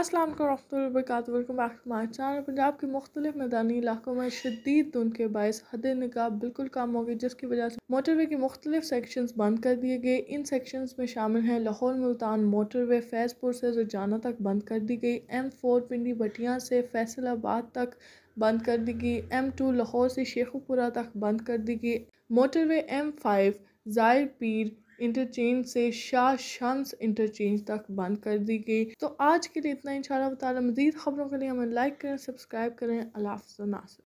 अस्सलाम वालेकुम welcome back to my channel Punjab के मुख्तलिफ मैदानी इलाकों में शदीद धुंध के बायस हद निकाब बिल्कुल कम हो गई जिसकी वजह से मोटरवे के मुख्तलिफ सेक्शंस बंद कर दिए गए इन सेक्शंस में शामिल हैं लाहौर मुल्तान मोटरवे फैज़पुर से रोजाना तक बंद कर दी गई एम फोर पिंडी भटिया से फैसलाबाद तक बंद कर दी गई एम टू लाहौर से शेखुपुरा तक बंद कर दी गई मोटरवे एम फाइव जायर पीर इंटरचेंज से शाह शम्स इंटरचेंज तक बंद कर दी गई तो आज के लिए इतना इंशाल्लाह रहा मजीद खबरों के लिए हमें लाइक करें सब्सक्राइब करें अल्लाह नासिर